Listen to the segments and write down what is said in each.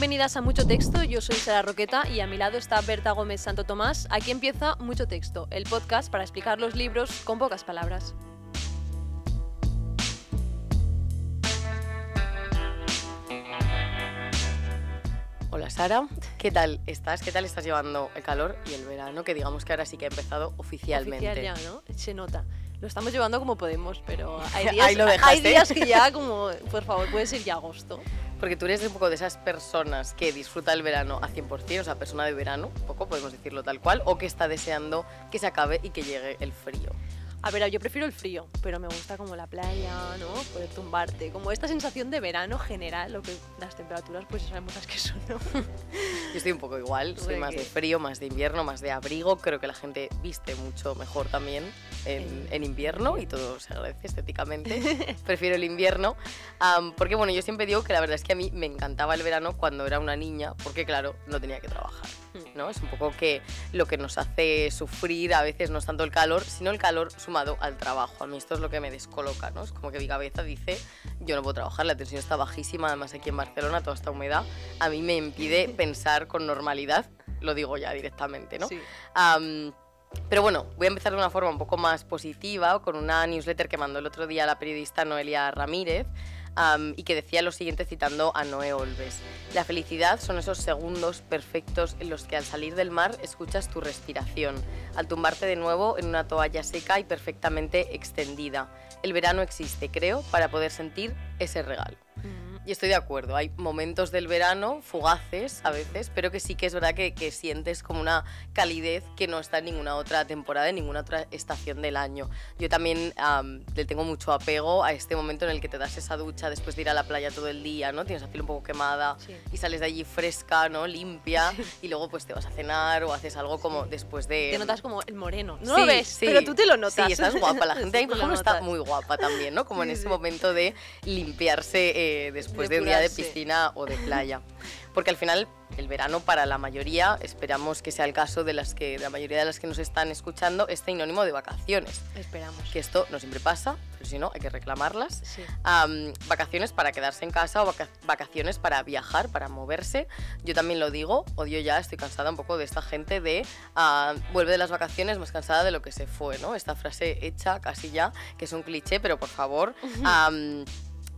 Bienvenidas a Mucho Texto, yo soy Sara Roqueta y a mi lado está Berta Gómez Santo Tomás. Aquí empieza Mucho Texto, el podcast para explicar los libros con pocas palabras. Hola Sara, ¿qué tal estás? ¿Qué tal estás llevando el calor y el verano? Que digamos que ahora sí que ha empezado oficialmente. Oficial ya, ¿no? Se nota lo estamos llevando como podemos, pero hay días, hay días que ya como, por favor, puede ser ya agosto. Porque tú eres un poco de esas personas que disfruta el verano a 100%, o sea, persona de verano, un poco podemos decirlo tal cual, o que está deseando que se acabe y que llegue el frío. A ver, yo prefiero el frío, pero me gusta como la playa, ¿no? Poder tumbarte, como esta sensación de verano general, lo que las temperaturas pues sabemos las que son, ¿no? Yo estoy un poco igual, soy más de frío, más de invierno, más de abrigo, creo que la gente viste mucho mejor también en, invierno y todo se agradece estéticamente, prefiero el invierno, porque bueno, yo siempre digo que la verdad es que a mí me encantaba el verano cuando era una niña, porque claro, no tenía que trabajar. Es un poco que lo que nos hace sufrir a veces no es tanto el calor, sino el calor sumado al trabajo. A mí esto es lo que me descoloca, ¿no? Es como que mi cabeza dice, yo no puedo trabajar, la tensión está bajísima, además aquí en Barcelona toda esta humedad a mí me impide pensar con normalidad, lo digo ya directamente, pero bueno, voy a empezar de una forma un poco más positiva, con una newsletter que mandó el otro día la periodista Noelia Ramírez, y que decía lo siguiente citando a Noé Olves. La felicidad son esos segundos perfectos en los que al salir del mar escuchas tu respiración, al tumbarte de nuevo en una toalla seca y perfectamente extendida. El verano existe, creo, para poder sentir ese regalo. Y estoy de acuerdo, hay momentos del verano fugaces a veces, pero que sí que es verdad que, sientes como una calidez que no está en ninguna otra temporada, en ninguna otra estación del año. Yo también le tengo mucho apego a este momento en el que te das esa ducha después de ir a la playa todo el día, ¿no? Tienes la piel un poco quemada y sales de allí fresca, ¿no? Limpia y luego pues te vas a cenar o haces algo como después de... Te notas como el moreno, no sí, pero tú te lo notas. Sí, estás guapa, la gente ahí por está muy guapa también, ¿no? Como en ese momento de limpiarse eh, después después de un día de piscina o de playa. Porque al final el verano para la mayoría, esperamos que sea el caso de las que la mayoría de las que nos están escuchando, es sinónimo de vacaciones. Esperamos. Que esto no siempre pasa, pero si no hay que reclamarlas. vacaciones para quedarse en casa o vacaciones para viajar, para moverse. Yo también lo digo, odio ya, estoy cansada un poco de esta gente de ah, vuelve de las vacaciones más cansada de lo que se fue, ¿no? Esta frase hecha casi ya, que es un cliché, pero por favor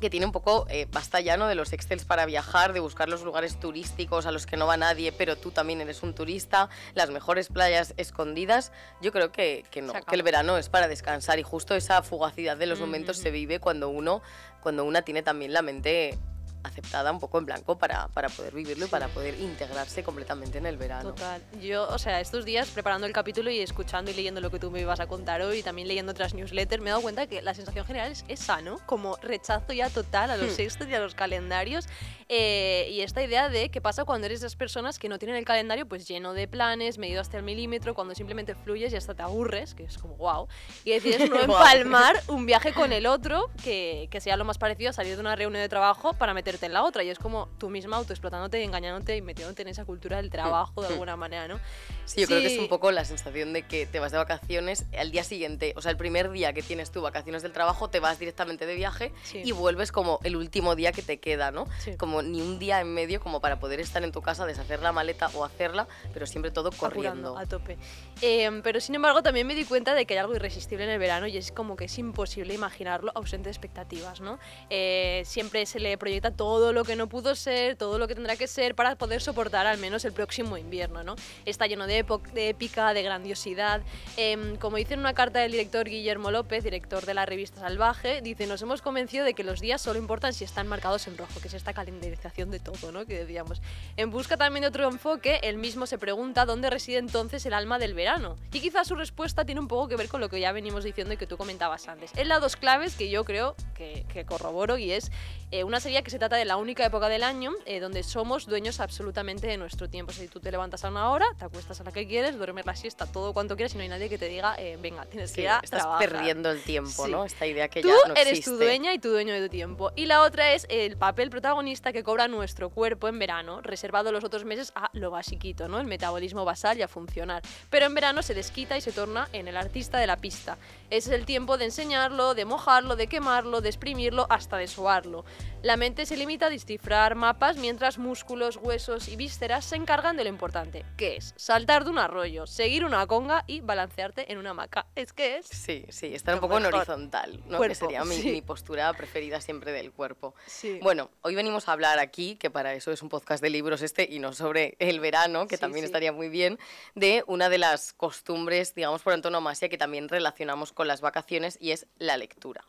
que tiene un poco eh, basta de los excels para viajar, de buscar los lugares turísticos a los que no va nadie, pero tú también eres un turista, las mejores playas escondidas. Yo creo que, no, que el verano es para descansar y justo esa fugacidad de los momentos se vive cuando uno, cuando una tiene también la mente aceptada, un poco en blanco para, para poder vivirlo y para poder integrarse completamente en el verano. Total. Yo, o sea, estos días preparando el capítulo y escuchando y leyendo lo que tú me ibas a contar hoy y también leyendo otras newsletters, me he dado cuenta que la sensación general es, es sano, como rechazo ya total a los sextos hmm. y a los calendarios. Eh, y esta idea de qué pasa cuando eres de esas personas que no tienen el calendario pues lleno de planes, medido hasta el milímetro, cuando simplemente fluyes y hasta te aburres, que es como wow, y decides no empalmar un viaje con el otro que, que sea lo más parecido a salir de una reunión de trabajo para meter en la otra. Y es como tú misma autoexplotándote y engañándote y metiéndote en esa cultura del trabajo de hmm. alguna manera, ¿no? Sí, yo creo que es un poco la sensación de que te vas de vacaciones al día siguiente, o sea, el primer día que tienes tú vacaciones del trabajo, te vas directamente de viaje y vuelves como el último día que te queda, ¿no? Como ni un día en medio como para poder estar en tu casa, deshacer la maleta o hacerla, pero siempre todo corriendo. a tope. Em, pero sin embargo, también me di cuenta de que hay algo irresistible en el verano y es como que es imposible imaginarlo ausente de expectativas, ¿no? Eh, siempre se le proyecta todo lo que no pudo ser, todo lo que tendrá que ser para poder soportar al menos el próximo invierno, ¿no? Está lleno de, de épica, de grandiosidad. Em, como dice en una carta del director Guillermo López, director de la revista Salvaje, dice, nos hemos convencido de que los días solo importan si están marcados en rojo, que es esta calendarización de todo, ¿no? Que decíamos. En busca también de otro enfoque, él mismo se pregunta dónde reside entonces el alma del verano. Y quizás su respuesta tiene un poco que ver con lo que ya venimos diciendo y que tú comentabas antes. Es la dos claves que yo creo que, corroboro y es eh, una serie que se trata de la única época del año eh, donde somos dueños absolutamente de nuestro tiempo. Si tú te levantas a una hora, te acuestas a la que quieres, duermes la siesta, todo cuanto quieras y no hay nadie que te diga, eh, venga, tienes que ir a Estás perdiendo el tiempo, ¿no? Esta idea que tú ya no eres tu dueña y tu dueño de tu tiempo. Y la otra es el papel protagonista que cobra nuestro cuerpo en verano, reservado los otros meses a lo basiquito, ¿no? El metabolismo basal y a funcionar. Pero en verano se desquita y se torna en el artista de la pista. Es el tiempo de enseñarlo, de mojarlo, de quemarlo, de exprimirlo, hasta de sobarlo. La mente se limita a descifrar mapas mientras músculos, huesos y vísceras se encargan de lo importante, que es saltar de un arroyo, seguir una conga y balancearte en una hamaca. Es que es... Sí, sí, estar un poco en horizontal, ¿no? que sería mi, postura preferida siempre del cuerpo. Bueno, hoy venimos a hablar aquí, que para eso es un podcast de libros este y no sobre el verano, que también estaría muy bien, de una de las costumbres, digamos, por antonomasia que también relacionamos con las vacaciones y es la lectura.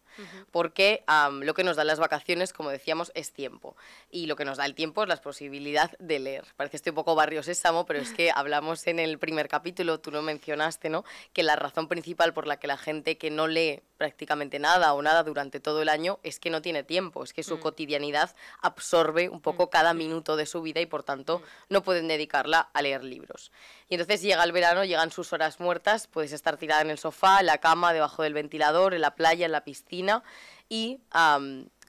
Porque lo que nos dan las vacaciones, como decía, decíamos, es tiempo. Y lo que nos da el tiempo es la posibilidad de leer. Parece que estoy un poco barrio sésamo, pero es que hablamos en el primer capítulo, tú lo mencionaste, ¿no? Que la razón principal por la que la gente que no lee prácticamente nada o nada durante todo el año es que no tiene tiempo, es que su mm. cotidianidad absorbe un poco mm. cada minuto de su vida y por tanto mm. no pueden dedicarla a leer libros. Y entonces llega el verano, llegan sus horas muertas, puedes estar tirada en el sofá, en la cama, debajo del ventilador, en la playa, en la piscina y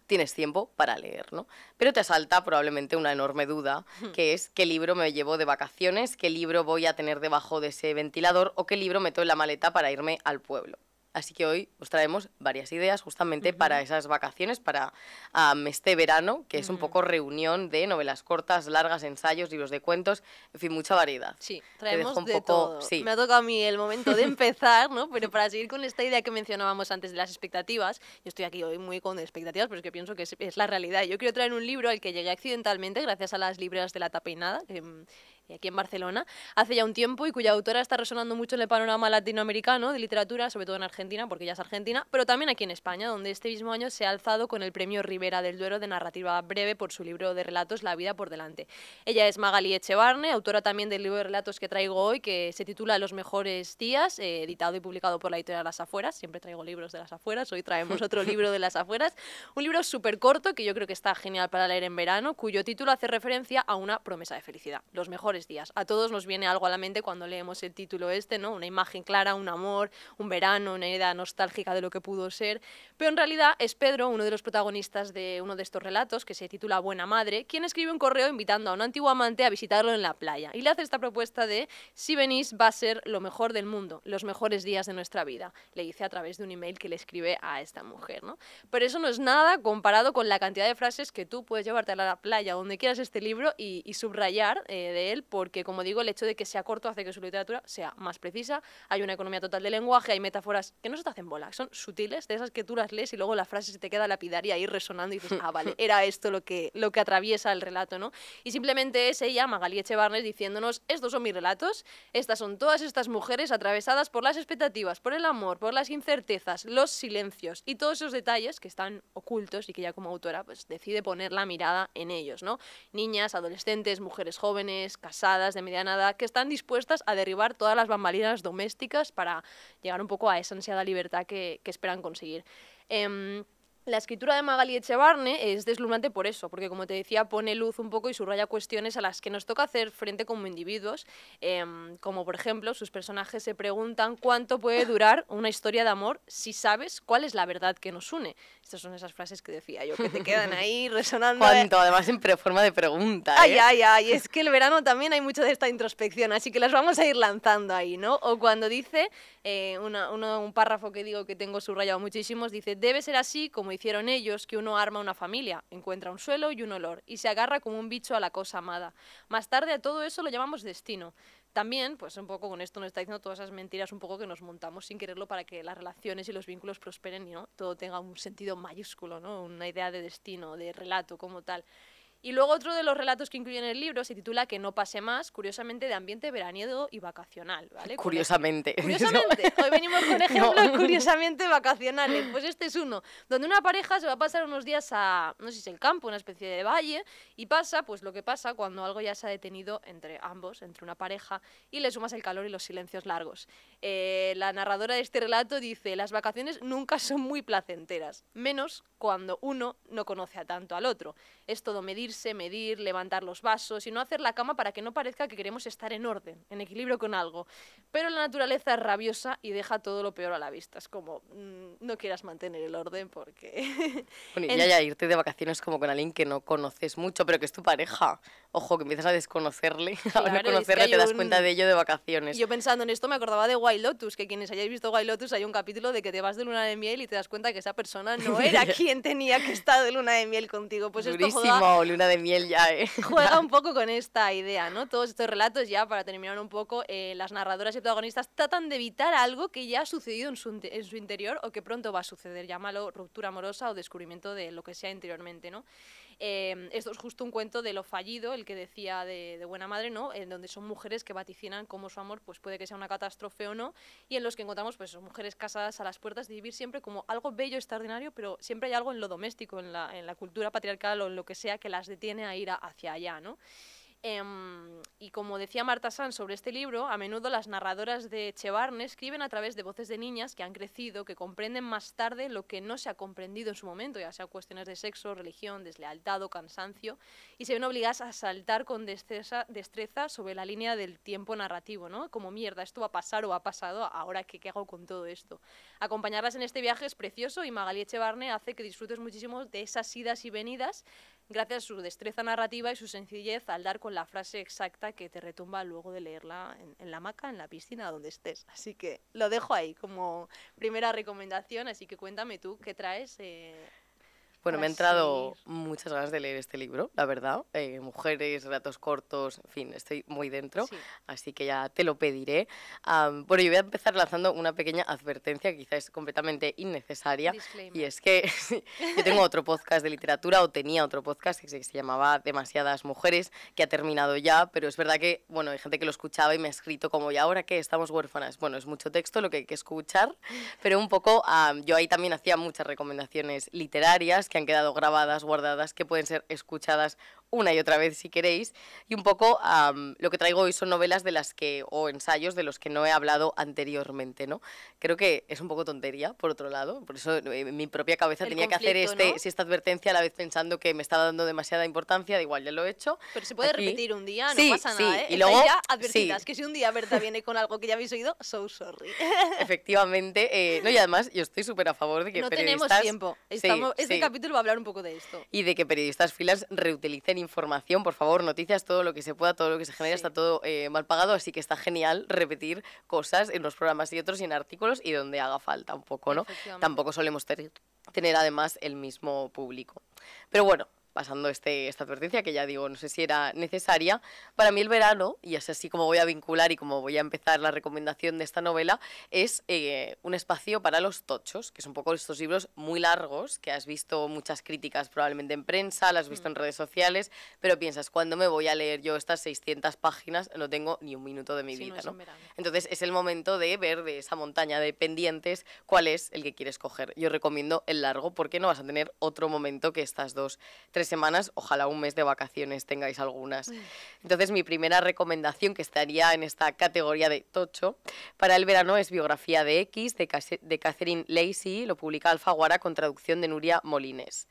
tienes tiempo para leer, ¿no? Pero te asalta probablemente una enorme duda, hmm. que es qué libro me llevo de vacaciones, qué libro voy a tener debajo de ese ventilador o qué libro meto en la maleta para irme al pueblo. Así que hoy os traemos varias ideas justamente para esas vacaciones, para este verano, que es un poco reunión de novelas cortas, largas, ensayos, libros de cuentos, en fin, mucha variedad. Sí, traemos un de todo. Me ha tocado a mí el momento de empezar, ¿no? Pero para seguir con esta idea que mencionábamos antes de las expectativas, yo estoy aquí hoy muy con expectativas, pero es que pienso que es, la realidad. Yo quiero traer un libro al que llegué accidentalmente gracias a las libreras de la tapeinada, que mm, aquí en Barcelona, hace ya un tiempo y cuya autora está resonando mucho en el panorama latinoamericano de literatura, sobre todo en Argentina, porque ella es argentina, pero también aquí en España, donde este mismo año se ha alzado con el premio Rivera del Duero de narrativa breve por su libro de relatos La vida por delante. Ella es Magali Echevarne, autora también del libro de relatos que traigo hoy, que se titula Los mejores días, eh, editado y publicado por la editorial Las Afueras. Siempre traigo libros de Las Afueras, hoy traemos otro libro de Las Afueras. Un libro súper corto que yo creo que está genial para leer en verano, cuyo título hace referencia a una promesa de felicidad. Los mejores días. A todos nos viene algo a la mente cuando leemos el título este, ¿no? Una imagen clara, un amor, un verano, una idea nostálgica de lo que pudo ser. Pero en realidad es Pedro, uno de los protagonistas de uno de estos relatos, que se titula Buena Madre, quien escribe un correo invitando a un antiguo amante a visitarlo en la playa. Y le hace esta propuesta de, si venís va a ser lo mejor del mundo, los mejores días de nuestra vida. Le dice a través de un email que le escribe a esta mujer, ¿no? Pero eso no es nada comparado con la cantidad de frases que tú puedes llevarte a la playa, donde quieras este libro y, subrayar eh, de él porque, como digo, el hecho de que sea corto hace que su literatura sea más precisa. Hay una economía total de lenguaje, hay metáforas que no se te hacen bola, son sutiles, de esas que tú las lees y luego la frase se te queda lapidaria ahí resonando y dices, ah, vale, era esto lo que, lo que atraviesa el relato, ¿no? Y simplemente es ella, Magali Echevarnes, diciéndonos, estos son mis relatos, estas son todas estas mujeres atravesadas por las expectativas, por el amor, por las incertezas, los silencios y todos esos detalles que están ocultos y que ya como autora pues decide poner la mirada en ellos, ¿no? Niñas, adolescentes, mujeres jóvenes, de mediana edad que están dispuestas a derribar todas las bambalinas domésticas para llegar un poco a esa ansiada libertad que, esperan conseguir. Em, la escritura de Magali Echevarne es deslumbrante por eso, porque como te decía, pone luz un poco y subraya cuestiones a las que nos toca hacer frente como individuos, em, como por ejemplo, sus personajes se preguntan cuánto puede durar una historia de amor si sabes cuál es la verdad que nos une. Estas son esas frases que decía yo, que te quedan ahí resonando. Eh. ¿Cuánto? Además en forma de pregunta. Ay, ¿eh? ay, ay, es que el verano también hay mucho de esta introspección, así que las vamos a ir lanzando ahí, ¿no? O cuando dice, eh, un párrafo que digo que tengo subrayado muchísimos, dice, debe ser así como hicieron ellos, que uno arma una familia, encuentra un suelo y un olor, y se agarra como un bicho a la cosa amada. Más tarde a todo eso lo llamamos destino. También, pues un poco con esto nos está diciendo todas esas mentiras un poco que nos montamos sin quererlo para que las relaciones y los vínculos prosperen y ¿no? todo tenga un sentido mayúsculo, ¿no? una idea de destino, de relato como tal. Y luego otro de los relatos que incluye en el libro se titula Que no pase más, curiosamente de ambiente veraniego y vacacional, Curiosamente. Curiosamente. Hoy venimos con ejemplos curiosamente vacacionales. Pues este es uno, donde una pareja se va a pasar unos días a, no sé si es el campo, una especie de valle, y pasa pues lo que pasa cuando algo ya se ha detenido entre ambos, entre una pareja, y le sumas el calor y los silencios largos. Eh, la narradora de este relato dice, las vacaciones nunca son muy placenteras, menos cuando uno no conoce a tanto al otro. Es todo medirse, medir, levantar los vasos y no hacer la cama para que no parezca que queremos estar en orden, en equilibrio con algo. Pero la naturaleza es rabiosa y deja todo lo peor a la vista. Es como, mm, no quieras mantener el orden porque... bueno, y ya, ya irte de vacaciones como con alguien que no conoces mucho, pero que es tu pareja. Ojo, que empiezas a desconocerle. a no conocerle te das cuenta de ello de vacaciones. Yo pensando en esto me acordaba de Guay Lotus, que quienes hayáis visto White Lotus hay un capítulo de que te vas de luna de miel y te das cuenta que esa persona no era quien tenía que estar de luna de miel contigo. Pues Durísimo, esto juega, luna de miel ya, eh. Juega un poco con esta idea, ¿no? Todos estos relatos ya, para terminar un poco, eh, las narradoras y protagonistas tratan de evitar algo que ya ha sucedido en su, en su interior o que pronto va a suceder, llámalo ruptura amorosa o descubrimiento de lo que sea interiormente, ¿no? Em, esto es justo un cuento de lo fallido, el que decía de, Buena Madre, ¿no? En donde son mujeres que vaticinan cómo su amor pues puede que sea una catástrofe o no, y en los que encontramos pues mujeres casadas a las puertas de vivir siempre como algo bello, extraordinario, pero siempre hay algo en lo doméstico, en la, cultura patriarcal o en lo que sea que las detiene a ir hacia allá, ¿no? Em, y como decía Marta Sanz sobre este libro, a menudo las narradoras de Chevarne escriben a través de voces de niñas que han crecido, que comprenden más tarde lo que no se ha comprendido en su momento, ya sea cuestiones de sexo, religión, deslealtad o cansancio, y se ven obligadas a saltar con destreza, sobre la línea del tiempo narrativo, ¿no? Como mierda, esto va a pasar o ha pasado, ahora qué, hago con todo esto. Acompañarlas en este viaje es precioso y Magali Chevarne hace que disfrutes muchísimo de esas idas y venidas gracias a su destreza narrativa y su sencillez al dar con la frase exacta que te retumba luego de leerla en, la hamaca, en la piscina, donde estés. Así que lo dejo ahí como primera recomendación, así que cuéntame tú qué traes. Eh, bueno, me ha entrado muchas ganas de leer este libro, la verdad. Eh, mujeres, ratos cortos, en fin, estoy muy dentro, así que ya te lo pediré. bueno, yo voy a empezar lanzando una pequeña advertencia, quizás es completamente innecesaria, y es que yo tengo otro podcast de literatura, o tenía otro podcast que se llamaba Demasiadas Mujeres, que ha terminado ya, pero es verdad que, bueno, hay gente que lo escuchaba y me ha escrito como, ¿y ahora qué? Estamos huérfanas. Bueno, es mucho texto lo que hay que escuchar, mm. pero un poco, yo ahí también hacía muchas recomendaciones literarias que han quedado grabadas, guardadas, que pueden ser escuchadas una y otra vez si queréis. Y un poco lo que traigo hoy son novelas de las que, o ensayos de los que no he hablado anteriormente, ¿no? Creo que es un poco tontería, por otro lado. Por eso eh, en mi propia cabeza tenía que hacer este, esta advertencia a la vez pensando que me estaba dando demasiada importancia, de igual ya lo he hecho. Pero se puede repetir un día, no pasa nada, ¿eh? Y luego, ya advertidas, que si un día Berta viene con algo que ya habéis oído, so sorry. Efectivamente. Eh, no, y además yo estoy súper a favor de que no periodistas... No tenemos tiempo. este capítulo va a hablar un poco de esto. Y de que periodistas filas reutilicen información, por favor, noticias, todo lo que se pueda, todo lo que se genera, está todo eh, mal pagado, así que está genial repetir cosas en los programas y otros y en artículos y donde haga falta un poco, ¿no? Tampoco solemos tener además el mismo público. Pero bueno, pasando este, esta advertencia, que ya digo, no sé si era necesaria, para mí el verano, y es así como voy a vincular y como voy a empezar la recomendación de esta novela, es eh, un espacio para los tochos, que son un poco estos libros muy largos, que has visto muchas críticas probablemente en prensa, las has visto mm. en redes sociales, pero piensas, cuando me voy a leer yo estas 600 páginas? No tengo ni un minuto de mi vida, ¿no? Entonces es el momento de ver de esa montaña de pendientes cuál es el que quieres coger. Yo recomiendo el largo porque no vas a tener otro momento que estas dos, tres semanas, ojalá un mes de vacaciones tengáis algunas. Mm. Entonces mi primera recomendación que estaría en esta categoría de tocho para el verano es Biografía de X de, Catherine Lacey, lo publica Alfaguara con traducción de Nuria Molines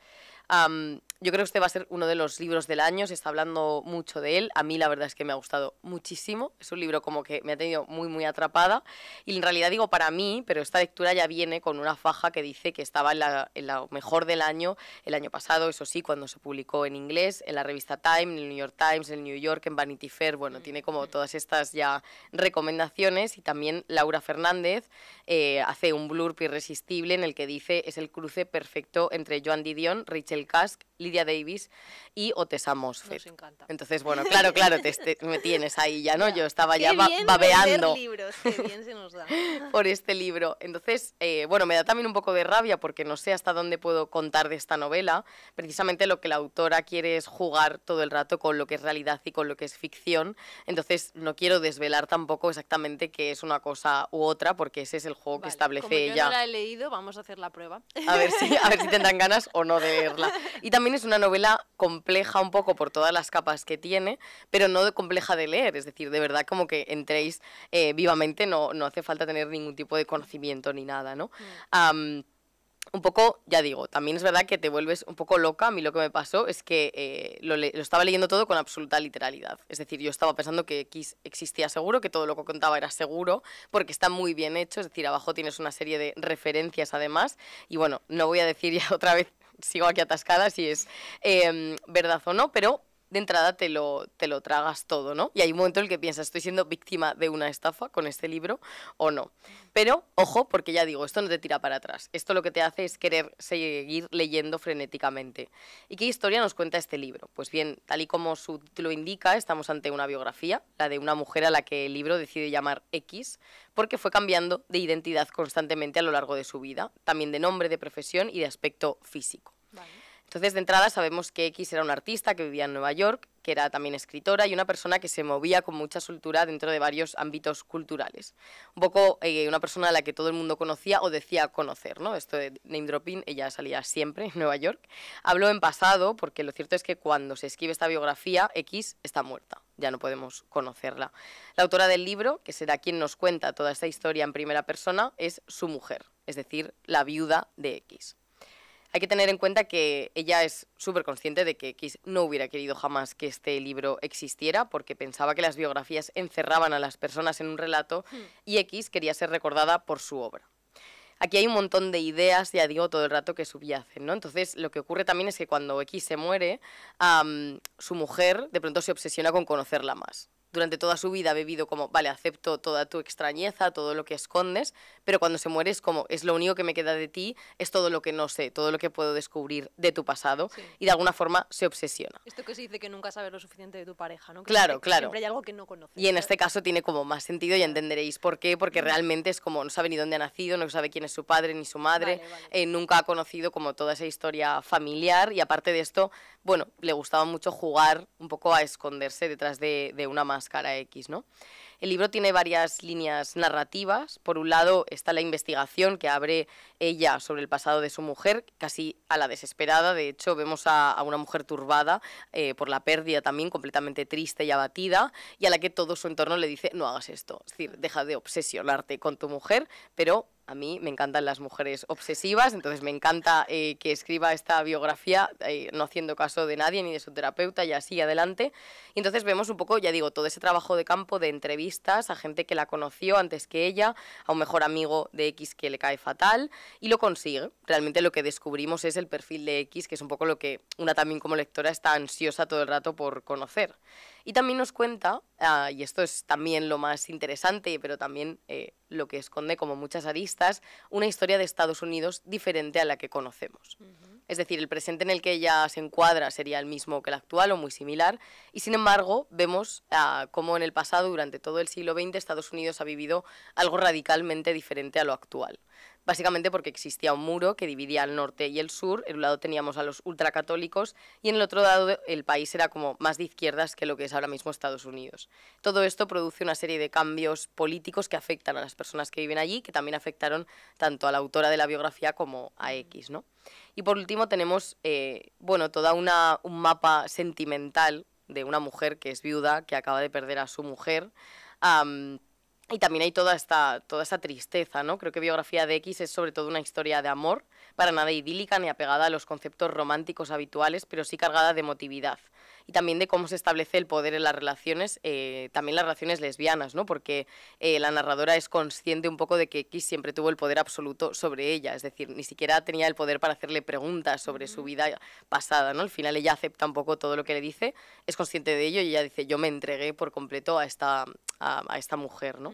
yo creo que este va a ser uno de los libros del año, se está hablando mucho de él. A mí la verdad es que me ha gustado muchísimo. Es un libro como que me ha tenido muy, muy atrapada. Y en realidad digo para mí, pero esta lectura ya viene con una faja que dice que estaba en la, mejor del año, el año pasado, eso sí, cuando se publicó en inglés, en la revista Time, en el New York Times, en el New York, en Vanity Fair. Bueno, tiene como todas estas ya recomendaciones. Y también Laura Fernández eh, hace un blurb irresistible en el que dice es el cruce perfecto entre Joan Didion, Rachel cask Kask, Lydia Davis y Otessa Mosfet. Entonces, bueno, claro, claro, este, me tienes ahí ya, ¿no? Yo estaba ya babeando. por este libro. Entonces, eh, bueno, me da también un poco de rabia porque no sé hasta dónde puedo contar de esta novela. Precisamente lo que la autora quiere es jugar todo el rato con lo que es realidad y con lo que es ficción. Entonces, no quiero desvelar tampoco exactamente qué es una cosa u otra porque ese es el juego que establece como yo ella. No la he leído, vamos a hacer la prueba. A ver si, a ver si tendrán ganas o no de leerla. Y también es una novela compleja un poco por todas las capas que tiene, pero no de compleja de leer, es decir, de verdad como que entréis eh, vivamente, no, no hace falta tener ningún tipo de conocimiento ni nada, ¿no? Mm. un poco, ya digo, también es verdad que te vuelves un poco loca. A mí lo que me pasó es que eh, lo, lo, estaba leyendo todo con absoluta literalidad. Es decir, yo estaba pensando que X existía seguro, que todo lo que contaba era seguro, porque está muy bien hecho. Es decir, abajo tienes una serie de referencias además. Y bueno, no voy a decir ya otra vez sigo aquí atascada si es em, verdad o no, pero de entrada te lo, te lo tragas todo, ¿no? Y hay un momento en el que piensas, ¿estoy siendo víctima de una estafa con este libro o no? Pero, ojo, porque ya digo, esto no te tira para atrás. Esto lo que te hace es querer seguir leyendo frenéticamente. ¿Y qué historia nos cuenta este libro? Pues bien, tal y como su título indica, estamos ante una biografía, la de una mujer a la que el libro decide llamar X, porque fue cambiando de identidad constantemente a lo largo de su vida, también de nombre, de profesión y de aspecto físico. Vale. Entonces, de entrada sabemos que X era una artista que vivía en Nueva York, que era también escritora y una persona que se movía con mucha soltura dentro de varios ámbitos culturales. Un poco eh, una persona a la que todo el mundo conocía o decía conocer, ¿no? Esto de name dropping, ella salía siempre en Nueva York. Habló en pasado porque lo cierto es que cuando se escribe esta biografía, X está muerta, ya no podemos conocerla. La autora del libro, que será quien nos cuenta toda esta historia en primera persona, es su mujer, es decir, la viuda de X. Hay que tener en cuenta que ella es súper consciente de que X no hubiera querido jamás que este libro existiera porque pensaba que las biografías encerraban a las personas en un relato hmm. y X quería ser recordada por su obra. Aquí hay un montón de ideas, ya digo, todo el rato que subyacen, ¿no? Entonces, lo que ocurre también es que cuando X se muere, su mujer de pronto se obsesiona con conocerla más durante toda su vida ha bebido como, vale, acepto toda tu extrañeza, todo lo que escondes, pero cuando se muere es como, es lo único que me queda de ti, es todo lo que no sé, todo lo que puedo descubrir de tu pasado y de alguna forma se obsesiona. Esto que se dice que nunca sabes lo suficiente de tu pareja, ¿no? claro, claro. Siempre hay algo que no conoces. Y en este caso tiene como más sentido y entenderéis por qué, porque realmente es como, no sabe ni dónde ha nacido, no sabe quién es su padre ni su madre, eh, nunca ha conocido como toda esa historia familiar y aparte de esto, bueno, le gustaba mucho jugar un poco a esconderse detrás de, de una más cara X, ¿no? El libro tiene varias líneas narrativas. Por un lado está la investigación que abre ella sobre el pasado de su mujer, casi a la desesperada. De hecho, vemos a, una mujer turbada eh, por la pérdida también, completamente triste y abatida, y a la que todo su entorno le dice, no hagas esto. Es decir, deja de obsesionarte con tu mujer, pero a mí me encantan las mujeres obsesivas, entonces me encanta eh, que escriba esta biografía eh, no haciendo caso de nadie ni de su terapeuta y así adelante. Y entonces vemos un poco, ya digo, todo ese trabajo de campo de entrevistas a gente que la conoció antes que ella, a un mejor amigo de X que le cae fatal y lo consigue. Realmente lo que descubrimos es el perfil de X, que es un poco lo que una también como lectora está ansiosa todo el rato por conocer. Y también nos cuenta, ah, y esto es también lo más interesante, pero también eh, lo que esconde como muchas aristas, una historia de Estados Unidos diferente a la que conocemos. Es decir, el presente en el que ella se encuadra sería el mismo que el actual o muy similar, y sin embargo vemos ah, cómo en el pasado, durante todo el siglo XX, Estados Unidos ha vivido algo radicalmente diferente a lo actual básicamente porque existía un muro que dividía el norte y el sur, en un lado teníamos a los ultracatólicos y en el otro lado el país era como más de izquierdas que lo que es ahora mismo Estados Unidos. Todo esto produce una serie de cambios políticos que afectan a las personas que viven allí, que también afectaron tanto a la autora de la biografía como a X, ¿no? Y por último tenemos, eh, bueno, toda una, un mapa sentimental de una mujer que es viuda, que acaba de perder a su mujer, y también hay toda esta, toda esta tristeza, ¿no? Creo que Biografía de X es sobre todo una historia de amor, para nada idílica ni apegada a los conceptos románticos habituales, pero sí cargada de emotividad. Y también de cómo se establece el poder en las relaciones, eh, también las relaciones lesbianas, ¿no? Porque eh, la narradora es consciente un poco de que X siempre tuvo el poder absoluto sobre ella, es decir, ni siquiera tenía el poder para hacerle preguntas sobre su vida pasada, ¿no? Al final ella acepta un poco todo lo que le dice, es consciente de ello y ella dice, yo me entregué por completo a esta, a esta mujer, ¿no?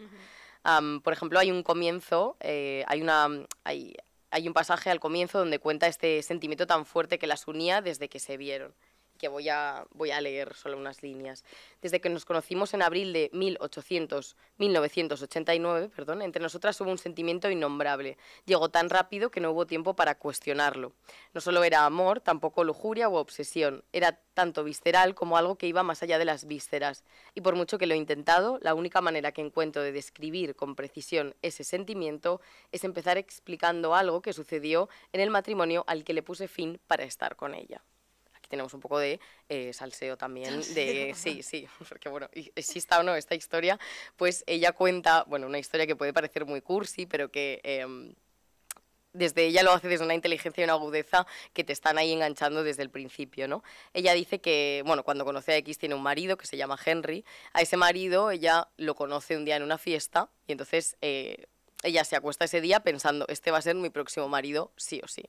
por ejemplo, hay un comienzo, eh, hay, una, mm, hay, hay un pasaje al comienzo donde cuenta este sentimiento tan fuerte que las unía desde que se vieron que voy a, voy a leer solo unas líneas. Desde que nos conocimos en abril de 1800, 1989, perdón, entre nosotras hubo un sentimiento innombrable. Llegó tan rápido que no hubo tiempo para cuestionarlo. No solo era amor, tampoco lujuria o obsesión. Era tanto visceral como algo que iba más allá de las vísceras. Y por mucho que lo he intentado, la única manera que encuentro de describir con precisión ese sentimiento es empezar explicando algo que sucedió en el matrimonio al que le puse fin para estar con ella tenemos un poco de eh, salseo también, de sí, sí, porque bueno, exista o no esta historia, pues ella cuenta, bueno, una historia que puede parecer muy cursi, pero que... Em, desde ella lo hace desde una inteligencia y una agudeza que te están ahí enganchando desde el principio, ¿no? Ella dice que, bueno, cuando conoce a X tiene un marido que se llama Henry. A ese marido ella lo conoce un día en una fiesta y entonces eh, ella se acuesta ese día pensando, este va a ser mi próximo marido, sí o sí.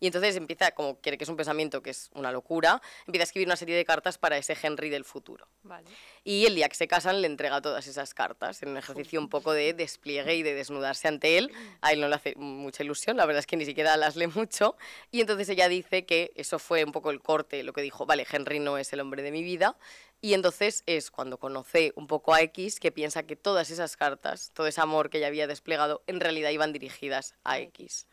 Y entonces empieza, como quiere que es un pensamiento que es una locura, empieza a escribir una serie de cartas para ese Henry del futuro. Y el día que se casan le entrega todas esas cartas, en un ejercicio un poco de despliegue y de desnudarse ante él. A él no le hace mucha ilusión, la verdad es que ni siquiera las lee mucho. Y entonces ella dice que eso fue un poco el corte, lo que dijo, vale, Henry no es el hombre de mi vida, y entonces es cuando conoce un poco a X que piensa que todas esas cartas, todo ese amor que ella había desplegado, en realidad iban dirigidas a X.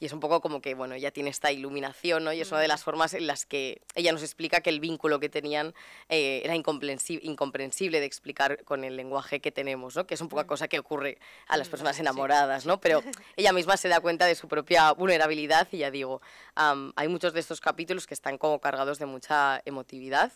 Y es un poco como que, bueno, ya tiene esta iluminación, ¿no? Y es una de las formas en las que ella nos explica que el vínculo que tenían eh, era incomprensible, de explicar con el lenguaje que tenemos, ¿no? Que es un poco cosa que ocurre a las personas enamoradas, ¿no? Pero ella misma se da cuenta de su propia vulnerabilidad y ya digo, hay muchos de estos capítulos que están como cargados de mucha emotividad.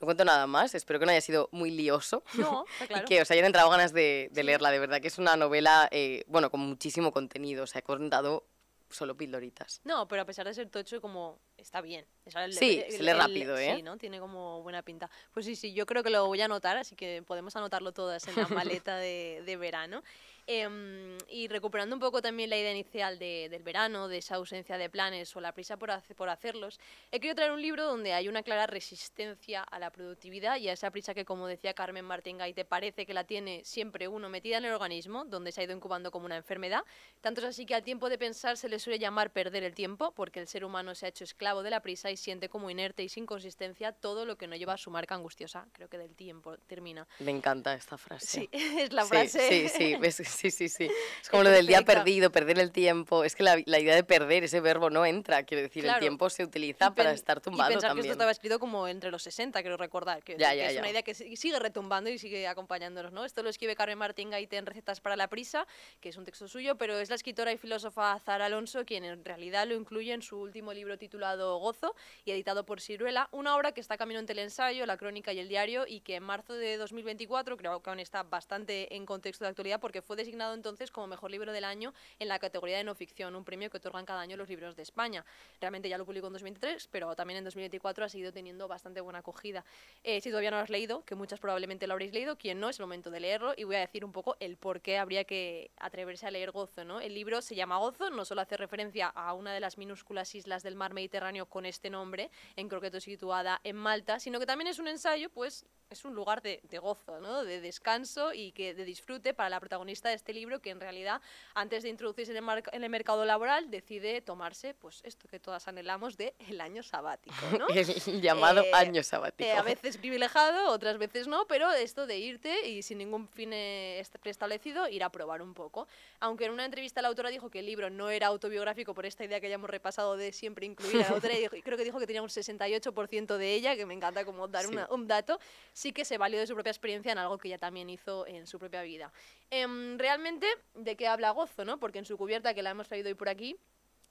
No cuento nada más, espero que no haya sido muy lioso. No, claro. y que os hayan entrado ganas de, leerla, de verdad, que es una novela, eh, bueno, con muchísimo contenido, o sea, he contado solo pildoritas. No, pero a pesar de ser tocho, como está bien. sí, el, rápido, ¿eh? Sí, ¿no? Tiene como buena pinta. Pues sí, sí, yo creo que lo voy a anotar, así que podemos anotarlo todas en la maleta de, de verano. Em, y recuperando un poco también la idea inicial de, del verano, de esa ausencia de planes o la prisa por, por hacerlos, he querido traer un libro donde hay una clara resistencia a la productividad y a esa prisa que, como decía Carmen Martín Gaite, parece que la tiene siempre uno metida en el organismo, donde se ha ido incubando como una enfermedad. Tanto es así que al tiempo de pensar se le suele llamar perder el tiempo, porque el ser humano se ha hecho esclavo de la prisa y siente como inerte y sin consistencia todo lo que no lleva a su marca angustiosa. Creo que del tiempo termina. Me encanta esta frase. Sí, es la frase. Sí, sí, sí, sí, Es como lo del día perdido, perder el tiempo. Es que la, idea de perder, ese verbo no entra. Quiero decir, el tiempo se utiliza para estar tumbado. Y pensar que esto estaba escrito como entre los 60, creo recordar. Que, es una idea que sigue retumbando y sigue acompañándonos. ¿no? Esto lo escribe Carmen Martín Gaite en Recetas para la Prisa, que es un texto suyo, pero es la escritora y filósofa Zara Alonso quien en realidad lo incluye en su último libro titulado Gozo y editado por Siruela, una obra que está camino entre el ensayo, la crónica y el diario y que en marzo de 2024, creo que aún está bastante en contexto de actualidad porque fue designado entonces como mejor libro del año en la categoría de no ficción, un premio que otorgan cada año los libros de España. Realmente ya lo publicó en 2023, pero también en 2024 ha seguido teniendo bastante buena acogida. Eh, si todavía no lo has leído, que muchas probablemente lo habréis leído, quien no, es el momento de leerlo y voy a decir un poco el por qué habría que atreverse a leer Gozo. ¿no? El libro se llama Gozo, no solo hace referencia a una de las minúsculas islas del mar Mediterráneo, con este nombre, en Croqueto situada en Malta, sino que también es un ensayo, pues es un lugar de, gozo, de descanso y que, de disfrute para la protagonista de este libro, que en realidad, antes de introducirse en el, mercado laboral, decide tomarse pues esto que todas anhelamos de el año sabático. ¿no? llamado eh, año sabático. Eh, a veces privilegiado, otras veces no, pero esto de irte y sin ningún fin eh, preestablecido, ir a probar un poco. Aunque en una entrevista la autora dijo que el libro no era autobiográfico por esta idea que hayamos repasado de siempre incluir a creo que dijo que tenía un 68% de ella, que me encanta como dar un dato, sí que se valió de su propia experiencia en algo que ella también hizo en su propia vida. Em, realmente, ¿de qué habla Gozo? ¿no? Porque en su cubierta, que la hemos traído hoy por aquí,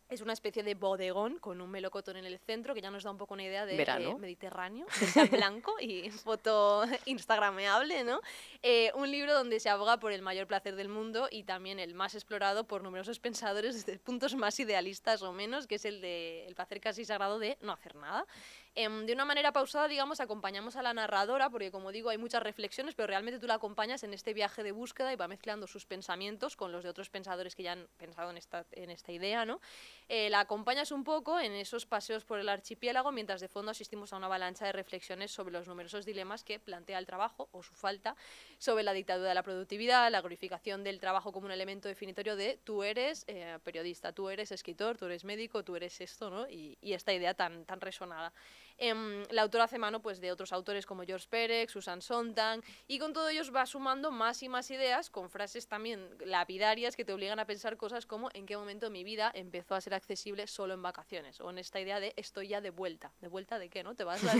es una especie de bodegón con un melocotón en el centro que ya nos da un poco una idea de eh, Mediterráneo, blanco y foto instagrameable, ¿no? Eh, un libro donde se aboga por el mayor placer del mundo y también el más explorado por numerosos pensadores desde puntos más idealistas o menos, que es el de el placer casi sagrado de no hacer nada. Em, de una manera pausada, digamos, acompañamos a la narradora, porque como digo, hay muchas reflexiones, pero realmente tú la acompañas en este viaje de búsqueda y va mezclando sus pensamientos con los de otros pensadores que ya han pensado en esta, en esta idea, ¿no? Eh, la acompañas un poco en esos paseos por el archipiélago, mientras de fondo asistimos a una avalancha de reflexiones sobre los numerosos dilemas que plantea el trabajo, o su falta, sobre la dictadura de la productividad, la glorificación del trabajo como un elemento definitorio de tú eres eh, periodista, tú eres escritor, tú eres médico, tú eres esto, ¿no? Y, y esta idea tan, tan resonada. Em, la autora hace mano pues, de otros autores como George Perec, Susan Sontag, y con todo ellos va sumando más y más ideas con frases también lapidarias que te obligan a pensar cosas como en qué momento mi vida empezó a ser accesible solo en vacaciones, o en esta idea de estoy ya de vuelta. ¿De vuelta de qué? ¿No? Te vas a, a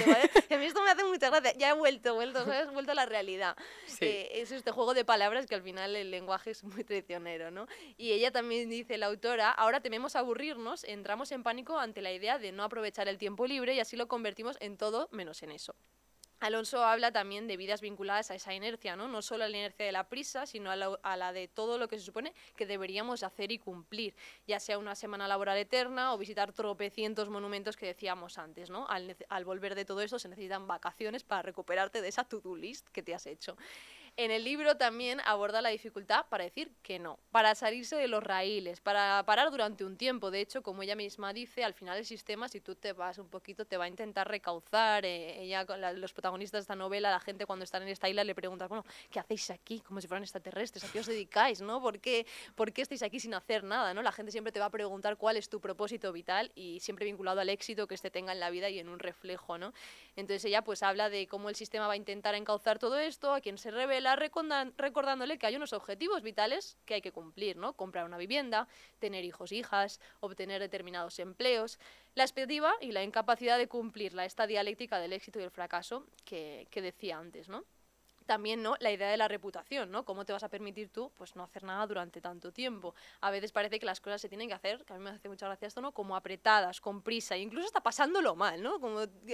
mí esto me hace mucha gracia. Ya he vuelto, vuelto, ¿sabes? Vuelto a la realidad. Eh, es este juego de palabras que al final el lenguaje es muy traicionero, ¿no? Y ella también dice, la autora, ahora tememos aburrirnos, entramos en pánico ante la idea de no aprovechar el tiempo libre y así lo convertimos invertimos en todo menos en eso. Alonso habla también de vidas vinculadas a esa inercia, ¿no? No solo a la inercia de la prisa, sino a la, de todo lo que se supone que deberíamos hacer y cumplir, ya sea una semana laboral eterna o visitar tropecientos monumentos que decíamos antes, ¿no? al volver de todo eso se necesitan vacaciones para recuperarte de esa to-do list que te has hecho. En el libro también aborda la dificultad para decir que no, para salirse de los raíles, para parar durante un tiempo. De hecho, como ella misma dice, al final el sistema, si tú te vas un poquito, te va a intentar recauzar. Eh, ella, los protagonistas de esta novela, la gente cuando están en esta isla le pregunta, bueno, ¿qué hacéis aquí? Como si fueran extraterrestres, ¿a qué os dedicáis? ¿no? ¿Por, qué, ¿Por qué estáis aquí sin hacer nada? ¿no? La gente siempre te va a preguntar cuál es tu propósito vital y siempre vinculado al éxito que este tenga en la vida y en un reflejo. ¿no? Entonces ella pues habla de cómo el sistema va a intentar encauzar todo esto, a quién se revela recordándole que hay unos objetivos vitales que hay que cumplir, ¿no? Comprar una vivienda, tener hijos e hijas, obtener determinados empleos. La expectativa y la incapacidad de cumplirla, esta dialéctica del éxito y el fracaso que, que decía antes, ¿no? también no la idea de la reputación, ¿no? ¿Cómo te vas a permitir tú pues no hacer nada durante tanto tiempo? A veces parece que las cosas se tienen que hacer, que a mí me hace mucha gracia esto, ¿no? Como apretadas, con prisa, incluso está pasándolo mal, ¿no? Como tú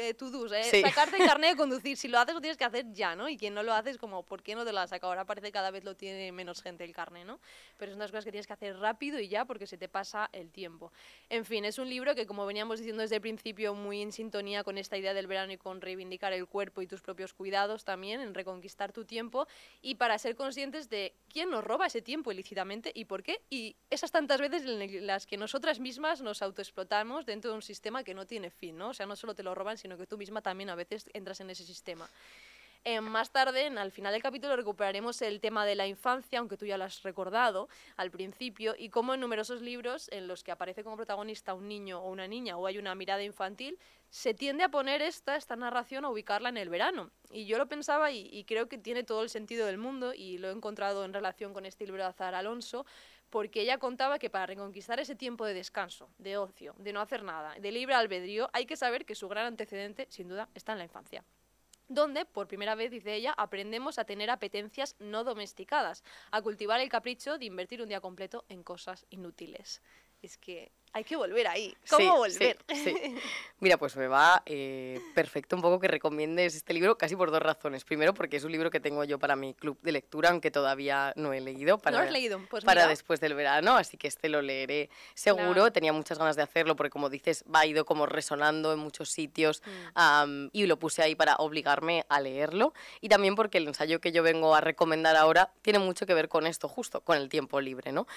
¿eh? ¿eh? sacarte el carnet de conducir, si lo haces lo tienes que hacer ya, ¿no? Y quien no lo hace es como, ¿por qué no te lo has sacado? Ahora parece que cada vez lo tiene menos gente el carnet, ¿no? Pero son las cosas que tienes que hacer rápido y ya porque se te pasa el tiempo. En fin, es un libro que como veníamos diciendo desde el principio muy en sintonía con esta idea del verano y con reivindicar el cuerpo y tus propios cuidados también en reconquistar tu tiempo y para ser conscientes de quién nos roba ese tiempo ilícitamente y por qué. Y esas tantas veces en las que nosotras mismas nos autoexplotamos dentro de un sistema que no tiene fin, ¿no? O sea, no solo te lo roban, sino que tú misma también a veces entras en ese sistema. Eh, más tarde, en, al final del capítulo, recuperaremos el tema de la infancia, aunque tú ya lo has recordado al principio, y cómo en numerosos libros en los que aparece como protagonista un niño o una niña o hay una mirada infantil, se tiende a poner esta, narración, a ubicarla en el verano. Y yo lo pensaba y, y creo que tiene todo el sentido del mundo, y lo he encontrado en relación con este libro de Azar Alonso, porque ella contaba que para reconquistar ese tiempo de descanso, de ocio, de no hacer nada, de libre albedrío, hay que saber que su gran antecedente, sin duda, está en la infancia donde, por primera vez, dice ella, aprendemos a tener apetencias no domesticadas, a cultivar el capricho de invertir un día completo en cosas inútiles. Es que hay que volver ahí. ¿Cómo volver? Mira, pues me va eh, perfecto un poco que recomiendes este libro, casi por dos razones. Primero, porque es un libro que tengo yo para mi club de lectura, aunque todavía no he leído. Para, has leído? Pues para después del verano, así que este lo leeré seguro. Tenía muchas ganas de hacerlo porque, como dices, va ido como resonando en muchos sitios mm. y lo puse ahí para obligarme a leerlo. Y también porque el ensayo que yo vengo a recomendar ahora tiene mucho que ver con esto, justo, con el tiempo libre, ¿no?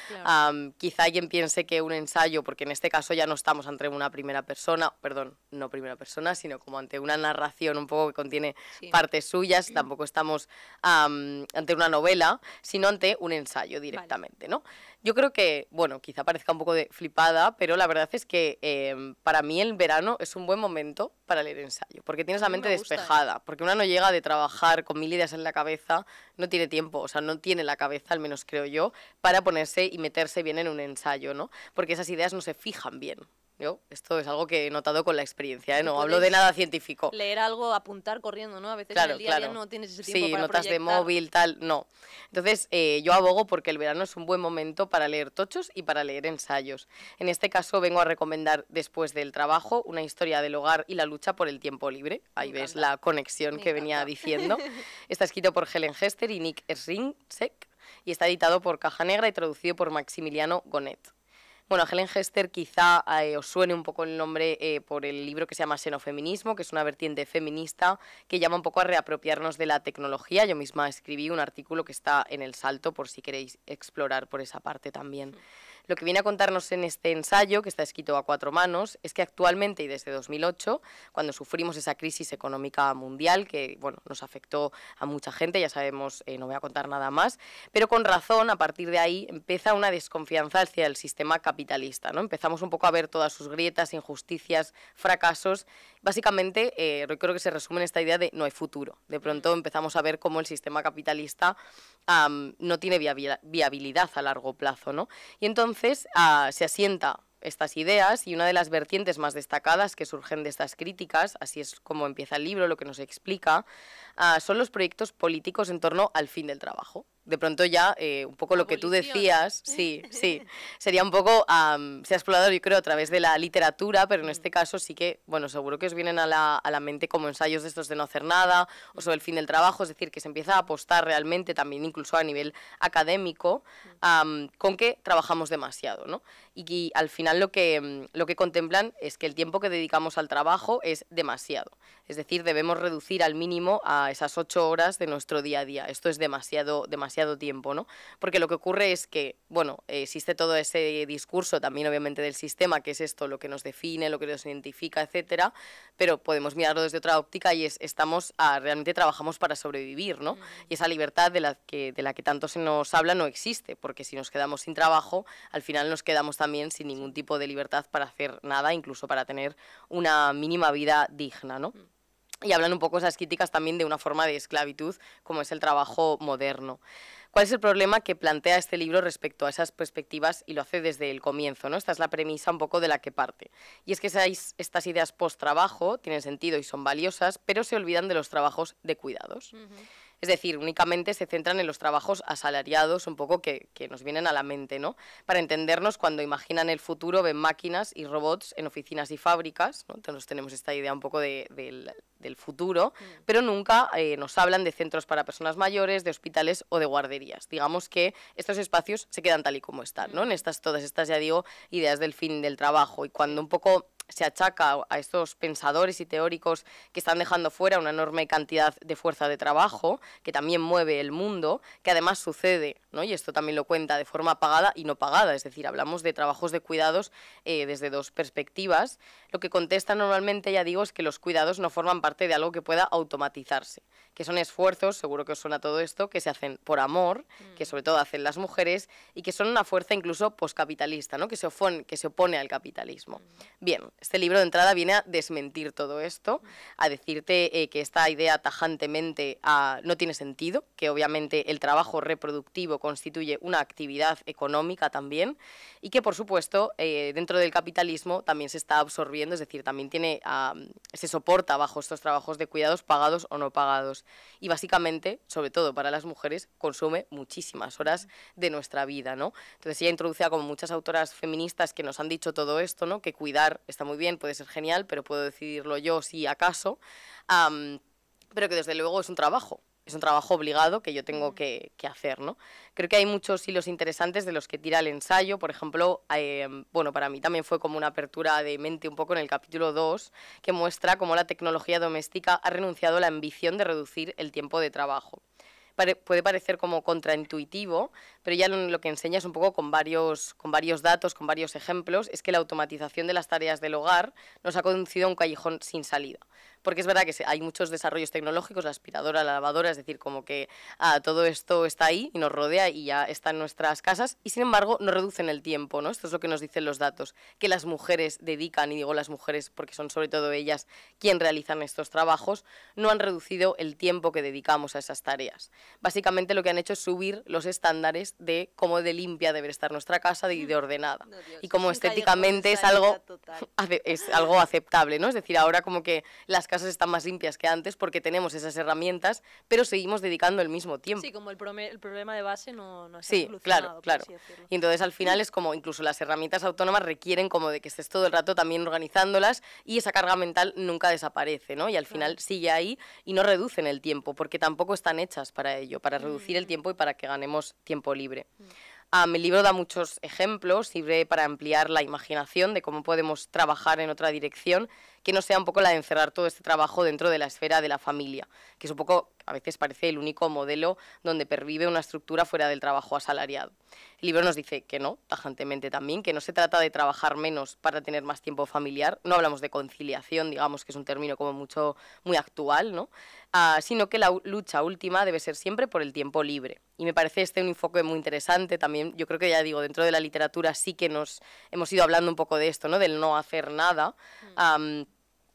quizá alguien piense que un ensayo, porque en este caso ya no estamos ante una primera persona, perdón, no primera persona, sino como ante una narración un poco que contiene partes suyas, mm. tampoco estamos ante una novela, sino ante un ensayo directamente, ¿no? Yo creo que, bueno, quizá parezca un poco de flipada, pero la verdad es que em, para mí el verano es un buen momento para leer ensayo, porque tienes la mente despejada, porque una no llega de trabajar con mil ideas en la cabeza, no tiene tiempo, o sea, no tiene la cabeza, al menos creo yo, para ponerse y meterse bien en un ensayo, ¿no? Porque esas ideas no se fijan bien. Yo, esto es algo que he notado con la experiencia, ¿eh? no hablo de nada científico. Leer algo, apuntar corriendo, ¿no? A veces el día no tienes ese tiempo sí, notas de móvil, tal, no. Entonces, eh, yo abogo porque el verano es un buen momento para leer tochos y para leer ensayos. En este caso, vengo a recomendar Después del trabajo, una historia del hogar y la lucha por el tiempo libre. Ahí ves la conexión que venía diciendo. Está escrito por Helen Hester y Nick Erringsek y está editado por Caja Negra y traducido por Maximiliano Gonet. Bueno, Helen Hester quizá eh, os suene un poco el nombre eh, por el libro que se llama Xenofeminismo, que es una vertiente feminista que llama un poco a reapropiarnos de la tecnología. Yo misma escribí un artículo que está en el salto por si queréis explorar por esa parte también. Lo que viene a contarnos en este ensayo, que está escrito a cuatro manos, es que actualmente y desde 2008, cuando sufrimos esa crisis económica mundial, que bueno, nos afectó a mucha gente, ya sabemos, eh, no voy a contar nada más, pero con razón, a partir de ahí empieza una desconfianza hacia el sistema capitalista. ¿no? Empezamos un poco a ver todas sus grietas, injusticias, fracasos. Básicamente, eh, creo que se resume en esta idea de no hay futuro. De pronto empezamos a ver cómo el sistema capitalista no tiene viabilidad a largo plazo. Y entonces ah, se asienta estas ideas y una de las vertientes más destacadas que surgen de estas críticas, así es como empieza el libro, lo que nos explica, ah, son los proyectos políticos en torno al fin del trabajo de pronto ya eh, un poco lo que tú decías, sí, sí, sería un poco, se ha explorado yo creo a través de la literatura, pero en mm. este caso sí que, bueno, seguro que os vienen a la, mente como ensayos de estos de no hacer nada o sobre el fin del trabajo, es decir, que se empieza a apostar realmente también incluso a nivel académico mm. con que trabajamos demasiado, ¿no? Y, al final lo que, mm, lo que contemplan es que el tiempo que dedicamos al trabajo es demasiado, es decir, debemos reducir al mínimo a esas ocho horas de nuestro día a día, esto es demasiado, demasiado tiempo, ¿no? Porque lo que ocurre es que, bueno, existe todo ese discurso también obviamente del sistema, que es esto lo que nos define, lo que nos identifica, etcétera, pero podemos mirarlo desde otra óptica y es, estamos, a, realmente trabajamos para sobrevivir, ¿no? Y esa libertad de la, que, de la que tanto se nos habla no existe, porque si nos quedamos sin trabajo, al final nos quedamos también sin ningún tipo de libertad para hacer nada, incluso para tener una mínima vida digna, ¿no? Mm y hablan un poco esas críticas también de una forma de esclavitud, como es el trabajo moderno. ¿Cuál es el problema que plantea este libro respecto a esas perspectivas y lo hace desde el comienzo? ¿no? Esta es la premisa un poco de la que parte. Y es que estas ideas post-trabajo tienen sentido y son valiosas, pero se olvidan de los trabajos de cuidados. Es decir, únicamente se centran en los trabajos asalariados, un poco que, nos vienen a la mente, ¿no? Para entendernos, cuando imaginan el futuro, ven máquinas y robots en oficinas y fábricas, ¿no? Entonces tenemos esta idea un poco del, futuro, mm. pero nunca eh, nos hablan de centros para personas mayores, de hospitales o de guarderías. Digamos que estos espacios se quedan tal y como están, ¿no? En estas, todas estas, ya digo, ideas del fin del trabajo y cuando un poco se achaca a estos pensadores y teóricos que están dejando fuera una enorme cantidad de fuerza de trabajo, que también mueve el mundo, que además sucede y esto también lo cuenta de forma pagada y no pagada, es decir, hablamos de trabajos de cuidados eh, desde dos perspectivas. Lo que contesta normalmente, ya digo, es que los cuidados no forman parte de algo que pueda automatizarse, que son esfuerzos, seguro que os suena todo esto, que se hacen por amor, que mm. sobre todo hacen las mujeres y que son una fuerza incluso poscapitalista, ¿no? que, se opone, que se opone al capitalismo. Mm. Bien, este libro de entrada viene a desmentir todo esto, a decirte eh, que esta idea tajantemente ah, no tiene sentido, que obviamente el trabajo reproductivo constituye una actividad económica también y que, por supuesto, eh, dentro del capitalismo también se está absorbiendo, es decir, también tiene, se soporta bajo estos trabajos de cuidados pagados o no pagados. Y básicamente, sobre todo para las mujeres, consume muchísimas horas de nuestra vida, ¿no? Entonces ella introduce como muchas autoras feministas que nos han dicho todo esto, ¿no? Que cuidar está muy bien, puede ser genial, pero puedo decidirlo yo si acaso, pero que desde luego es un trabajo, es un trabajo obligado que yo tengo que, hacer, ¿no? Creo que hay muchos hilos interesantes de los que tira el ensayo, por ejemplo, eh, bueno, para mí también fue como una apertura de mente un poco en el capítulo 2, que muestra cómo la tecnología doméstica ha renunciado a la ambición de reducir el tiempo de trabajo. puede parecer como contraintuitivo, pero ya lo, que enseñas un poco con varios, con varios datos, con varios ejemplos, es que la automatización de las tareas del hogar nos ha conducido a un callejón sin salida porque es verdad que hay muchos desarrollos tecnológicos, la aspiradora, la lavadora, es decir, como que ah, todo esto está ahí y nos rodea y ya está en nuestras casas, y sin embargo no reducen el tiempo, ¿no? Esto es lo que nos dicen los datos, que las mujeres dedican, y digo las mujeres porque son sobre todo ellas quien realizan estos trabajos, no han reducido el tiempo que dedicamos a esas tareas. Básicamente lo que han hecho es subir los estándares de cómo de limpia debe estar nuestra casa y de mm. ordenada. y como estéticamente es algo, es algo aceptable, ¿no? Es decir, ahora como que las casas están más limpias que antes porque tenemos esas herramientas, pero seguimos dedicando el mismo tiempo. Sí, como el, problema de base no, no Sí, claro, claro. Y entonces al final es como incluso las herramientas autónomas requieren como de que estés todo el rato también organizándolas y esa carga mental nunca desaparece, ¿no? Y al final sigue ahí y no reducen el tiempo porque tampoco están hechas para ello, para reducir el mm. tiempo y para que ganemos tiempo libre. Mm. a mi libro da muchos ejemplos, sirve para ampliar la imaginación de cómo podemos trabajar en otra dirección que no sea un poco la de encerrar todo este trabajo dentro de la esfera de la familia, que es un poco, a veces parece el único modelo donde pervive una estructura fuera del trabajo asalariado. El libro nos dice que no, tajantemente también, que no se trata de trabajar menos para tener más tiempo familiar, no hablamos de conciliación, digamos que es un término como mucho, muy actual, ¿no? Ah, sino que la lucha última debe ser siempre por el tiempo libre. Y me parece este un enfoque muy interesante también. Yo creo que ya digo, dentro de la literatura sí que nos hemos ido hablando un poco de esto, ¿no? Del no hacer nada. Mm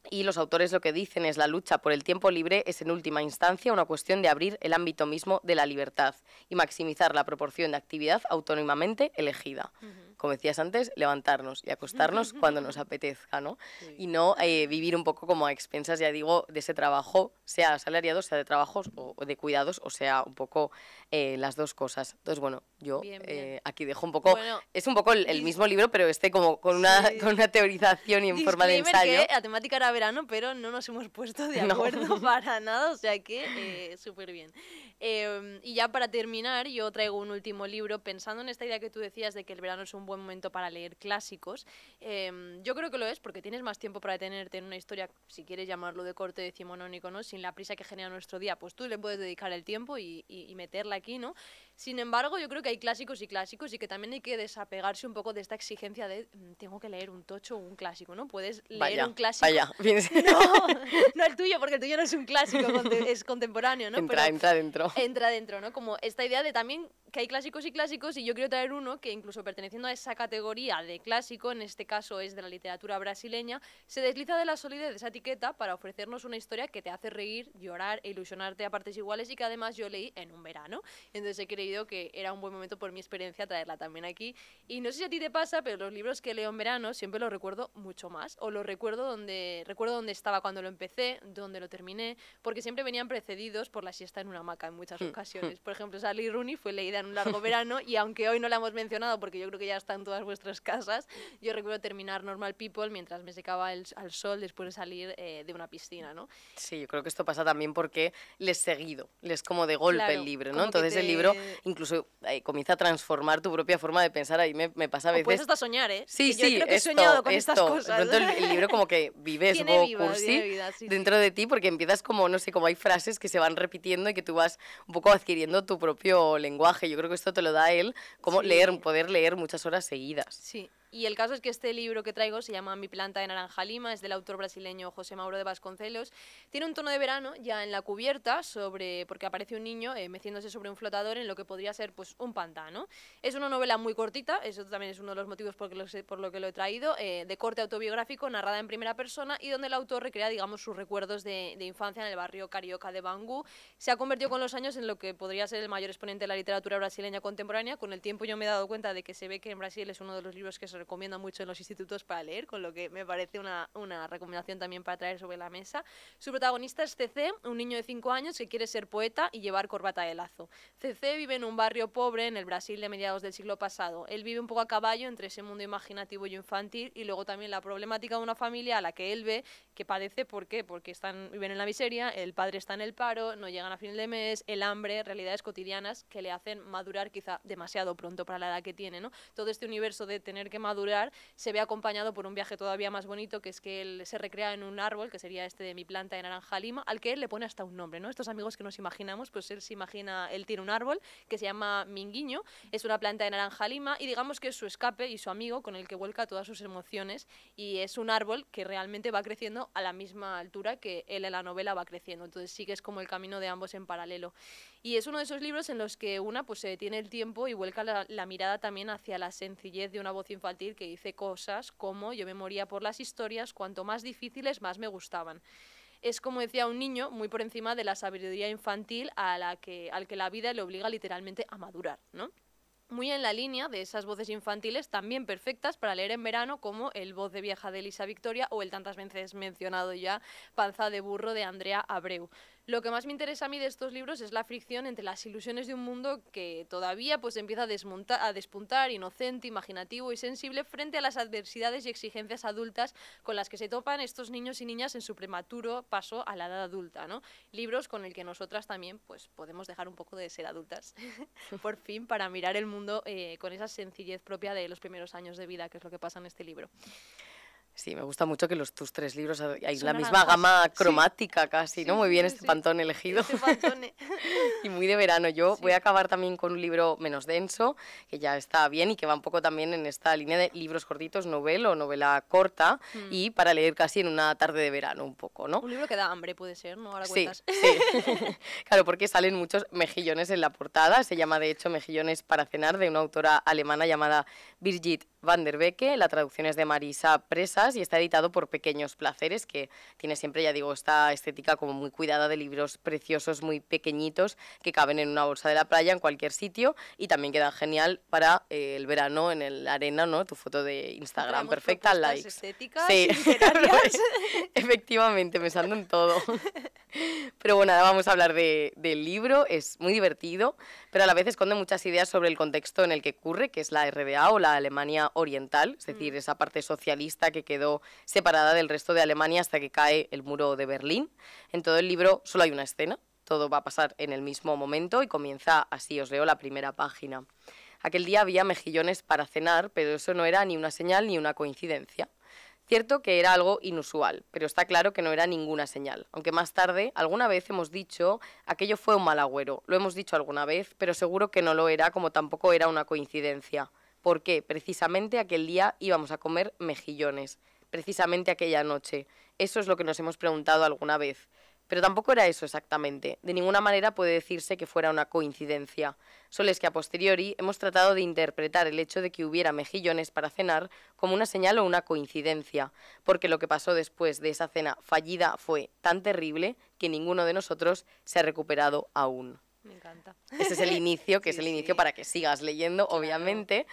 y los autores lo que dicen es la lucha por el tiempo libre es en última instancia una cuestión de abrir el ámbito mismo de la libertad y maximizar la proporción de actividad autónomamente elegida como decías antes, levantarnos y acostarnos cuando nos apetezca, ¿no? Y no eh, vivir un poco como a expensas, ya digo, de ese trabajo, sea asalariado, sea de trabajos o, de cuidados, o sea, un poco eh, las dos cosas. Entonces, bueno, yo eh, aquí dejo un poco, es un poco el, mismo libro, pero este como con una, con una teorización y en forma de ensayo. Que la temática era verano, pero no nos hemos puesto de acuerdo para nada, o sea que súper bien. Em, y ya para terminar, yo traigo un último libro pensando en esta idea que tú decías de que el verano es un buen momento para leer clásicos. Em, yo creo que lo es porque tienes más tiempo para detenerte en una historia, si quieres llamarlo de corte decimonónico, ¿no? Sin la prisa que genera nuestro día, pues tú le puedes dedicar el tiempo y, y meterla aquí, ¿no? Sin embargo, yo creo que hay clásicos y clásicos y que también hay que desapegarse un poco de esta exigencia de mm, tengo que leer un tocho o un clásico, ¿no? Puedes leer un clásico. Vaya. No, no el tuyo, porque el tuyo no es un clásico, es contemporáneo, ¿no? Entra, Pero entra dentro. Entra dentro, ¿no? Como esta idea de también que hay clásicos y clásicos y yo quiero traer uno que incluso perteneciendo a esa categoría de clásico, en este caso es de la literatura brasileña, se desliza de la solidez de esa etiqueta para ofrecernos una historia que te hace reír, llorar e ilusionarte a partes iguales y que además yo leí en un verano. Entonces que era un buen momento por mi experiencia traerla también aquí. Y no sé si a ti te pasa, pero los libros que leo en verano siempre los recuerdo mucho más. O los recuerdo donde, recuerdo donde estaba cuando lo empecé, donde lo terminé, porque siempre venían precedidos por la siesta en una hamaca en muchas hmm. ocasiones. Hmm. Por ejemplo, Sally Rooney fue leída en un largo verano y aunque hoy no la hemos mencionado porque yo creo que ya está en todas vuestras casas, yo recuerdo terminar Normal People mientras me secaba al sol después de salir eh, de una piscina, ¿no? Sí, yo creo que esto pasa también porque les seguido, les como de golpe el libro, ¿no? Entonces el libro incluso eh, comienza a transformar tu propia forma de pensar. Ahí me, me pasa a veces. puedes hasta soñar, ¿eh? Sí, sí, he soñado con estas cosas. pronto el, libro como que vives dentro de ti porque empiezas como, no sé, como hay frases que se van repitiendo y que tú vas un poco adquiriendo tu propio lenguaje. Yo creo que esto te lo da él, como leer, poder leer muchas horas seguidas. Sí. Y el caso es que este libro que traigo se llama Mi planta de naranja lima, es del autor brasileño José Mauro de Vasconcelos. Tiene un tono de verano ya en la cubierta sobre porque aparece un niño eh, meciéndose sobre un flotador en lo que podría ser pues un pantano. Es una novela muy cortita, eso también es uno de los motivos por, lo, por lo que lo he traído, eh, de corte autobiográfico, narrada en primera persona y donde el autor recrea digamos sus recuerdos de, de infancia en el barrio carioca de Bangú. Se ha convertido con los años en lo que podría ser el mayor exponente de la literatura brasileña contemporánea. Con el tiempo yo me he dado cuenta de que se ve que en Brasil es uno de los libros que se recomienda mucho en los institutos para leer, con lo que me parece una, una recomendación también para traer sobre la mesa. Su protagonista es CC, un niño de 5 años que quiere ser poeta y llevar corbata de lazo. CC vive en un barrio pobre en el Brasil de mediados del siglo pasado. Él vive un poco a caballo entre ese mundo imaginativo y infantil y luego también la problemática de una familia a la que él ve que padece, ¿por qué? Porque están, viven en la miseria, el padre está en el paro, no llegan a fin de mes, el hambre, realidades cotidianas que le hacen madurar quizá demasiado pronto para la edad que tiene, ¿no? Todo este universo de tener que se ve acompañado por un viaje todavía más bonito, que es que él se recrea en un árbol, que sería este de mi planta de naranja lima, al que él le pone hasta un nombre, ¿no? Estos amigos que nos imaginamos, pues él se imagina, él tiene un árbol que se llama Minguiño, es una planta de naranja lima y digamos que es su escape y su amigo con el que vuelca todas sus emociones y es un árbol que realmente va creciendo a la misma altura que él en la novela va creciendo, entonces sí que es como el camino de ambos en paralelo. Y es uno de esos libros en los que una pues se detiene el tiempo y vuelca la, mirada también hacia la sencillez de una voz infantil que dice cosas como yo me moría por las historias, cuanto más difíciles más me gustaban. Es como decía un niño, muy por encima de la sabiduría infantil a la que, al que la vida le obliga literalmente a madurar, ¿no? muy en la línea de esas voces infantiles también perfectas para leer en verano como El voz de vieja de Elisa Victoria o el tantas veces mencionado ya Panza de burro de Andrea Abreu. Lo que más me interesa a mí de estos libros es la fricción entre las ilusiones de un mundo que todavía pues empieza a, a despuntar, inocente, imaginativo y sensible frente a las adversidades y exigencias adultas con las que se topan estos niños y niñas en su prematuro paso a la edad adulta, ¿no? Libros con el que nosotras también pues podemos dejar un poco de ser adultas, por fin, para mirar el mundo eh, con esa sencillez propia de los primeros años de vida, que es lo que pasa en este libro. Sí, me gusta mucho que los tus tres libros hay la misma gama cromática casi, ¿no? muy bien este, este pantón elegido. y muy de verano. Yo voy a acabar también con un libro menos denso, que ya está bien y que va un poco también en esta línea de libros cortitos, novela o novela corta, mm. y para leer casi en una tarde de verano un poco, ¿no? Un libro que da hambre puede ser, ¿no? Ahora Sí, sí. claro, porque salen muchos mejillones en la portada. Se llama de hecho Mejillones para cenar de una autora alemana llamada Birgit van der Becke. La traducción es de Marisa Presa y está editado por Pequeños Placeres, que tiene siempre, ya digo, esta estética como muy cuidada de libros preciosos, muy pequeñitos, que caben en una bolsa de la playa, en cualquier sitio, y también queda genial para eh, el verano en la arena, ¿no? Tu foto de Instagram perfecta, likes. estéticas, sí. Efectivamente, pensando en todo. Pero bueno, nada, vamos a hablar del libro, es muy divertido, pero a la vez esconde muchas ideas sobre el contexto en el que ocurre, que es la RDA o la Alemania Oriental, es decir, mm. esa parte socialista que quedó separada del resto de Alemania hasta que cae el muro de Berlín. En todo el libro solo hay una escena, todo va a pasar en el mismo momento y comienza así, os leo la primera página. Aquel día había mejillones para cenar, pero eso no era ni una señal ni una coincidencia. Cierto que era algo inusual, pero está claro que no era ninguna señal, aunque más tarde alguna vez hemos dicho aquello fue un mal agüero, lo hemos dicho alguna vez, pero seguro que no lo era como tampoco era una coincidencia, porque precisamente aquel día íbamos a comer mejillones, precisamente aquella noche. Eso es lo que nos hemos preguntado alguna vez. Pero tampoco era eso exactamente. De ninguna manera puede decirse que fuera una coincidencia. Solo es que a posteriori hemos tratado de interpretar el hecho de que hubiera mejillones para cenar como una señal o una coincidencia, porque lo que pasó después de esa cena fallida fue tan terrible que ninguno de nosotros se ha recuperado aún. Me encanta. Ese es el inicio, que es el inicio para que sigas leyendo, obviamente,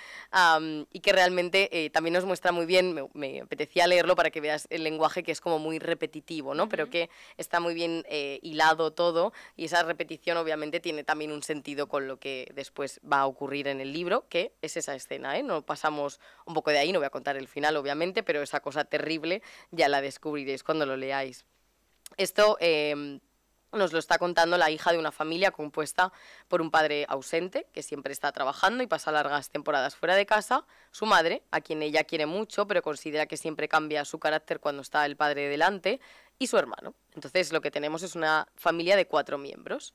y que realmente eh, también nos muestra muy bien, me, apetecía leerlo para que veas el lenguaje que es como muy repetitivo, ¿no? Pero que está muy bien eh, hilado todo y esa repetición obviamente tiene también un sentido con lo que después va a ocurrir en el libro, que es esa escena, ¿eh? No pasamos un poco de ahí, no voy a contar el final, obviamente, pero esa cosa terrible ya la descubriréis cuando lo leáis. Esto em, nos lo está contando la hija de una familia compuesta por un padre ausente, que siempre está trabajando y pasa largas temporadas fuera de casa, su madre, a quien ella quiere mucho, pero considera que siempre cambia su carácter cuando está el padre delante, y su hermano. Entonces lo que tenemos es una familia de cuatro miembros.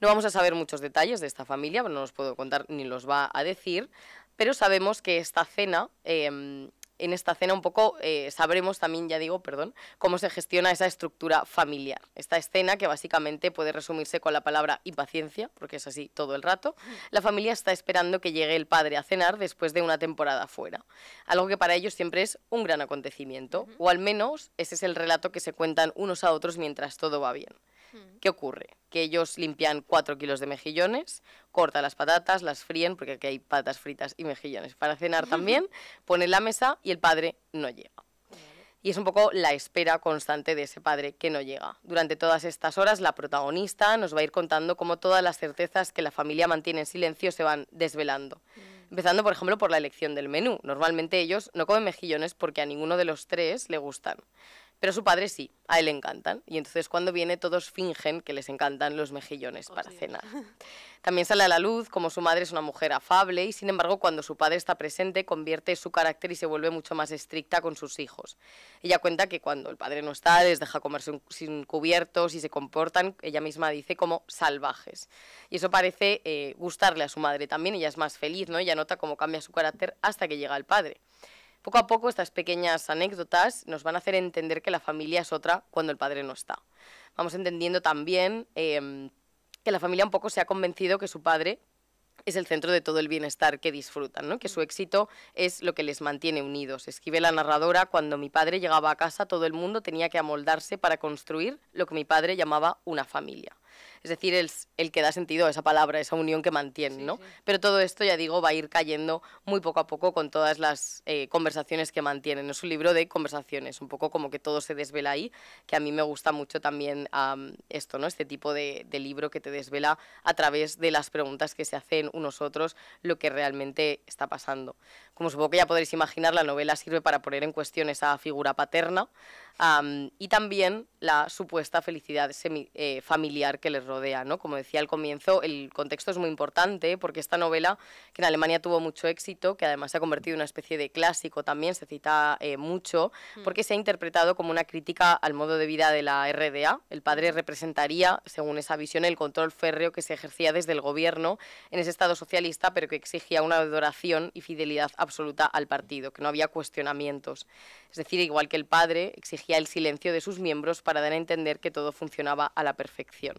No vamos a saber muchos detalles de esta familia, no los puedo contar ni los va a decir, pero sabemos que esta cena em, en esta cena un poco eh, sabremos también, ya digo, perdón, cómo se gestiona esa estructura familiar. Esta escena que básicamente puede resumirse con la palabra impaciencia, porque es así todo el rato. La familia está esperando que llegue el padre a cenar después de una temporada fuera, algo que para ellos siempre es un gran acontecimiento, o al menos ese es el relato que se cuentan unos a otros mientras todo va bien. ¿Qué ocurre? Que ellos limpian cuatro kilos de mejillones, cortan las patatas, las fríen, porque aquí hay patatas fritas y mejillones para cenar también, ponen la mesa y el padre no llega. Y es un poco la espera constante de ese padre que no llega. Durante todas estas horas, la protagonista nos va a ir contando cómo todas las certezas que la familia mantiene en silencio se van desvelando. Mm. Empezando, por ejemplo, por la elección del menú. Normalmente ellos no comen mejillones porque a ninguno de los tres le gustan. Pero su padre sí, a él le encantan. Y entonces cuando viene todos fingen que les encantan los mejillones para cenar. También sale a la luz como su madre es una mujer afable y sin embargo cuando su padre está presente convierte su carácter y se vuelve mucho más estricta con sus hijos. Ella cuenta que cuando el padre no está les deja comer sin, cubiertos y se comportan, ella misma dice, como salvajes. Y eso parece eh, gustarle a su madre también, ella es más feliz, ¿no? Ella nota cómo cambia su carácter hasta que llega el padre. Poco a poco estas pequeñas anécdotas nos van a hacer entender que la familia es otra cuando el padre no está. Vamos entendiendo también eh, que la familia un poco se ha convencido que su padre es el centro de todo el bienestar que disfrutan, que su éxito es lo que les mantiene unidos. Escribe la narradora, cuando mi padre llegaba a casa todo el mundo tenía que amoldarse para construir lo que mi padre llamaba una familia es decir, el, que da sentido a esa palabra, esa unión que mantiene, ¿no? Pero todo esto, ya digo, va a ir cayendo muy poco a poco con todas las eh, conversaciones que mantienen. Es un libro de conversaciones, un poco como que todo se desvela ahí, que a mí me gusta mucho también esto, ¿no? Este tipo de, de libro que te desvela a través de las preguntas que se hacen unos otros lo que realmente está pasando. Como supongo que ya podréis imaginar, la novela sirve para poner en cuestión esa figura paterna y también la supuesta felicidad eh, familiar que les rodea. ¿no? Como decía al comienzo, el contexto es muy importante porque esta novela, que en Alemania tuvo mucho éxito, que además se ha convertido en una especie de clásico también, se cita eh, mucho, mm. porque se ha interpretado como una crítica al modo de vida de la RDA. El padre mm. representaría, según esa visión, el control férreo que se ejercía desde el gobierno en ese Estado socialista, pero que exigía una adoración y fidelidad a absoluta al partido, que no había cuestionamientos. Es decir, igual que el padre, exigía el silencio de sus miembros para dar a entender que todo funcionaba a la perfección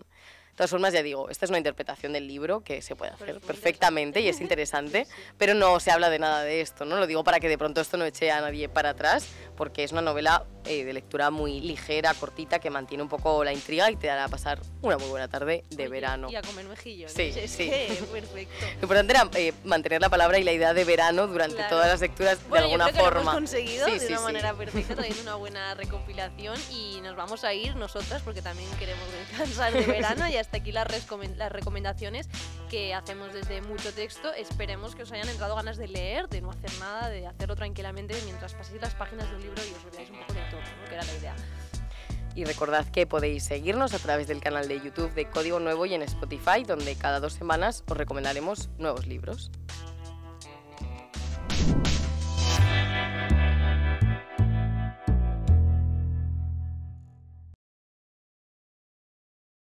todas formas, ya digo, esta es una interpretación del libro que se puede hacer perfectamente y es interesante, pero no se habla de nada de esto, ¿no? Lo digo para que de pronto esto no eche a nadie para atrás, porque es una novela eh, de lectura muy ligera, cortita, que mantiene un poco la intriga y te hará pasar una muy buena tarde de verano. Y a comer mejillo, Sí, ¿no? ¿eh? sí. perfecto. Lo importante era eh, mantener la palabra y la idea de verano durante todas las lecturas de alguna yo creo forma. Que lo hemos conseguido de una manera perfecta, también una buena recopilación y nos vamos a ir nosotras porque también queremos descansar de verano y hasta aquí las, recomendaciones que hacemos desde mucho texto. Esperemos que os hayan entrado ganas de leer, de no hacer nada, de hacerlo tranquilamente mientras paséis las páginas de un libro y os olvidáis un poco de todo, que era la idea. Y recordad que podéis seguirnos a través del canal de YouTube de Código Nuevo y en Spotify, donde cada dos semanas os recomendaremos nuevos libros.